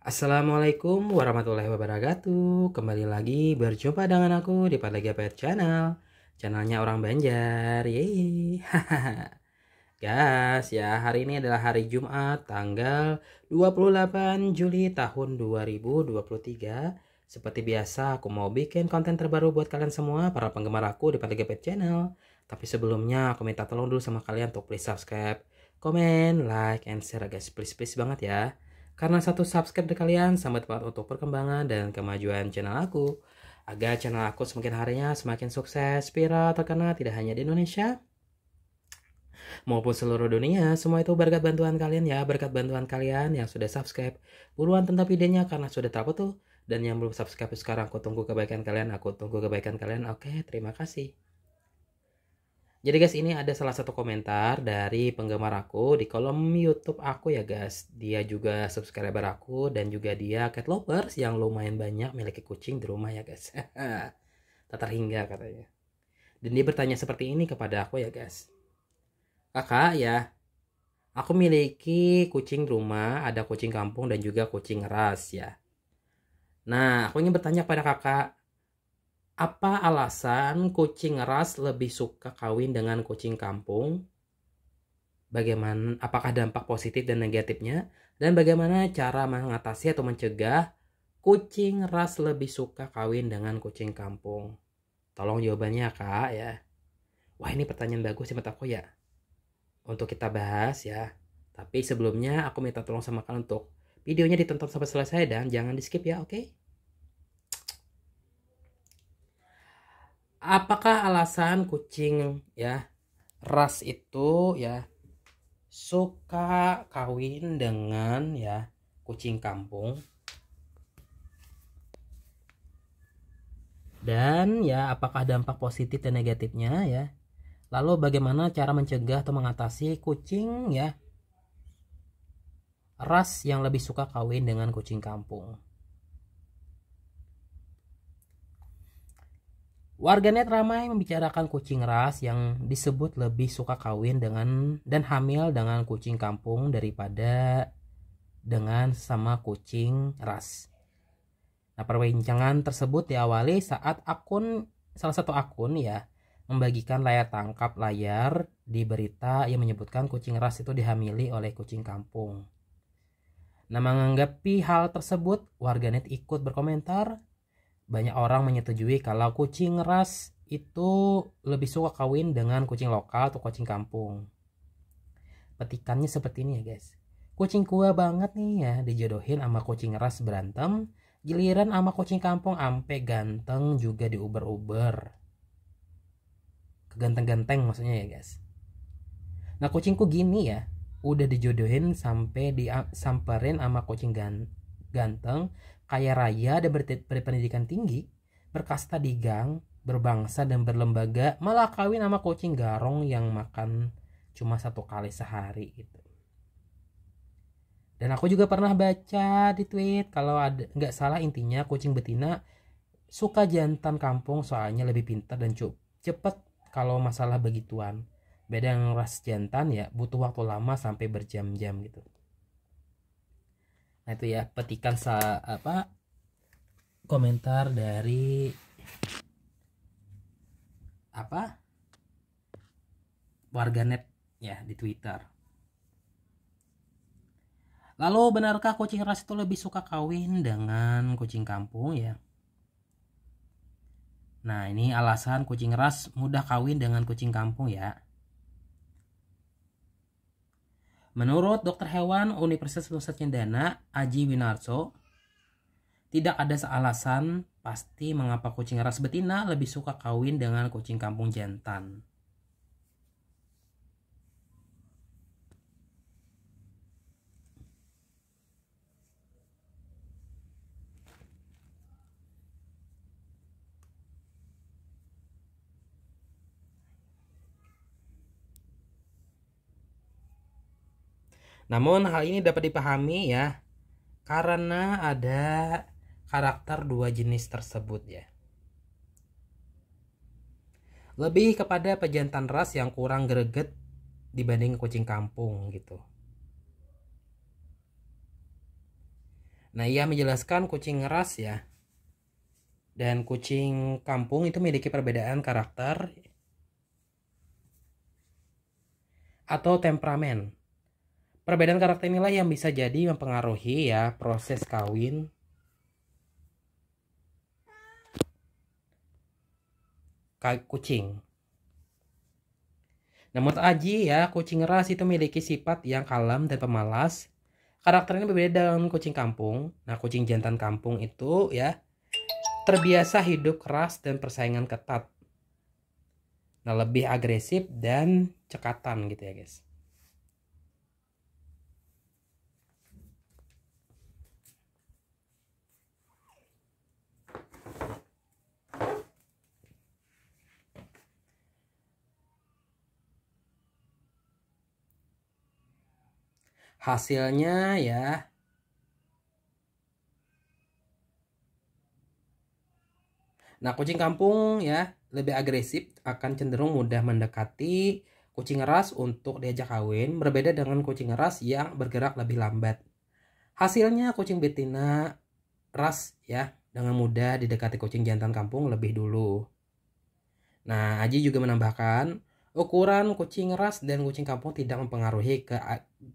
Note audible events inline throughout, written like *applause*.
Assalamualaikum warahmatullahi wabarakatuh Kembali lagi berjumpa dengan aku di Padlagi APR Channel Channelnya orang Banjar Yeay Guys *laughs* ya hari ini adalah hari Jumat tanggal 28 Juli tahun 2023 Seperti biasa aku mau bikin konten terbaru buat kalian semua para penggemar aku di Padlagi APR Channel Tapi sebelumnya aku minta tolong dulu sama kalian untuk please subscribe Comment, like, and share guys please please banget ya karena satu subscribe dari kalian sangat tepat untuk perkembangan dan kemajuan channel aku. Agar channel aku semakin harinya semakin sukses, viral, terkenal tidak hanya di Indonesia, maupun seluruh dunia. Semua itu berkat bantuan kalian ya, berkat bantuan kalian yang sudah subscribe. Buruan tentang videonya karena sudah terapa tuh. Dan yang belum subscribe sekarang aku tunggu kebaikan kalian, aku tunggu kebaikan kalian. Oke, terima kasih. Jadi guys ini ada salah satu komentar dari penggemar aku di kolom YouTube aku ya guys. Dia juga subscriber aku dan juga dia cat lovers yang lumayan banyak miliki kucing di rumah ya guys. *laughs* tak terhingga katanya. Dan dia bertanya seperti ini kepada aku ya guys. Kakak ya, aku miliki kucing di rumah, ada kucing kampung dan juga kucing ras ya. Nah, aku ingin bertanya pada kakak, apa alasan kucing ras lebih suka kawin dengan kucing kampung? Bagaimana apakah dampak positif dan negatifnya dan bagaimana cara mengatasi atau mencegah kucing ras lebih suka kawin dengan kucing kampung? Tolong jawabannya Kak ya. Wah, ini pertanyaan bagus sih aku ya. Untuk kita bahas ya. Tapi sebelumnya aku minta tolong sama kalian untuk videonya ditonton sampai selesai dan jangan di skip ya, oke? Okay? apakah alasan kucing ya ras itu ya suka kawin dengan ya kucing kampung dan ya apakah dampak positif dan negatifnya ya lalu bagaimana cara mencegah atau mengatasi kucing ya ras yang lebih suka kawin dengan kucing kampung Warganet ramai membicarakan kucing ras yang disebut lebih suka kawin dengan dan hamil dengan kucing kampung daripada dengan sama kucing ras. Nah, perbincangan tersebut diawali saat akun salah satu akun ya membagikan layar tangkap layar di berita yang menyebutkan kucing ras itu dihamili oleh kucing kampung. Nah, menganggapi hal tersebut, warganet ikut berkomentar banyak orang menyetujui kalau kucing ras itu lebih suka kawin dengan kucing lokal atau kucing kampung. Petikannya seperti ini ya guys. Kucing gua banget nih ya dijodohin sama kucing ras berantem, giliran sama kucing kampung ampe ganteng juga diuber-uber. Keganteng-ganteng maksudnya ya guys. Nah kucingku gini ya, udah dijodohin sampai disamperin sama kucing ganteng ganteng, kaya raya dan berpendidikan tinggi, berkasta di gang, berbangsa dan berlembaga, malah kawin sama kucing garong yang makan cuma satu kali sehari gitu. Dan aku juga pernah baca di tweet kalau ada nggak salah intinya kucing betina suka jantan kampung soalnya lebih pintar dan cepet kalau masalah begituan. Beda yang ras jantan ya butuh waktu lama sampai berjam-jam gitu nah itu ya petikan sa apa komentar dari apa warganet ya di Twitter. Lalu benarkah kucing ras itu lebih suka kawin dengan kucing kampung ya? Nah ini alasan kucing ras mudah kawin dengan kucing kampung ya. Menurut dokter hewan Universitas Nusa Cendana, Aji Winarso, tidak ada sealasan pasti mengapa kucing ras betina lebih suka kawin dengan kucing kampung jantan. Namun hal ini dapat dipahami ya karena ada karakter dua jenis tersebut ya. Lebih kepada pejantan ras yang kurang greget dibanding kucing kampung gitu. Nah, ia menjelaskan kucing ras ya. Dan kucing kampung itu memiliki perbedaan karakter atau temperamen Perbedaan karakter inilah yang bisa jadi mempengaruhi ya proses kawin. kucing. Namun Aji ya, kucing ras itu memiliki sifat yang kalem dan pemalas. Karakternya berbeda dengan kucing kampung. Nah, kucing jantan kampung itu ya terbiasa hidup keras dan persaingan ketat. Nah, lebih agresif dan cekatan gitu ya, guys. hasilnya ya Nah, kucing kampung ya lebih agresif akan cenderung mudah mendekati kucing ras untuk diajak kawin berbeda dengan kucing ras yang bergerak lebih lambat. Hasilnya kucing betina ras ya dengan mudah didekati kucing jantan kampung lebih dulu. Nah, Aji juga menambahkan Ukuran kucing ras dan kucing kampung tidak mempengaruhi ke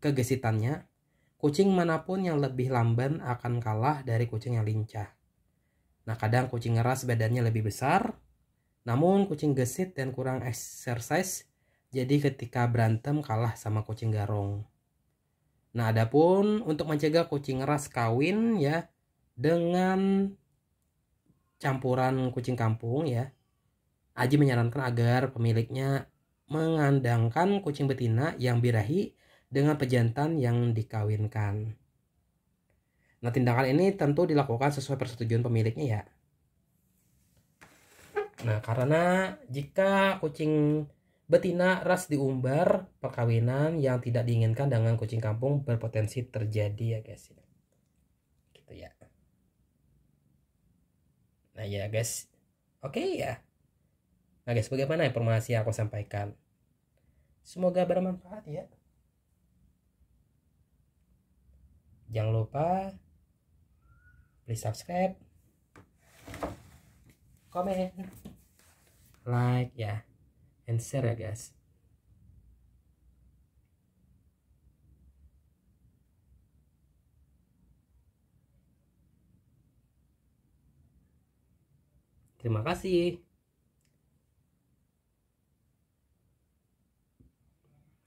kegesitannya. Kucing manapun yang lebih lamban akan kalah dari kucing yang lincah. Nah, kadang kucing ras badannya lebih besar, namun kucing gesit dan kurang exercise, jadi ketika berantem kalah sama kucing garong. Nah, adapun untuk mencegah kucing ras kawin ya dengan campuran kucing kampung ya, Aji menyarankan agar pemiliknya mengandangkan kucing betina yang birahi dengan pejantan yang dikawinkan. Nah, tindakan ini tentu dilakukan sesuai persetujuan pemiliknya ya. Nah, karena jika kucing betina ras diumbar, perkawinan yang tidak diinginkan dengan kucing kampung berpotensi terjadi ya, guys. Ya. Gitu ya. Nah, ya guys. Oke okay, ya. Nah guys, bagaimana informasi yang aku sampaikan? Semoga bermanfaat ya. Jangan lupa please subscribe, comment, like ya, and share ya guys. Terima kasih.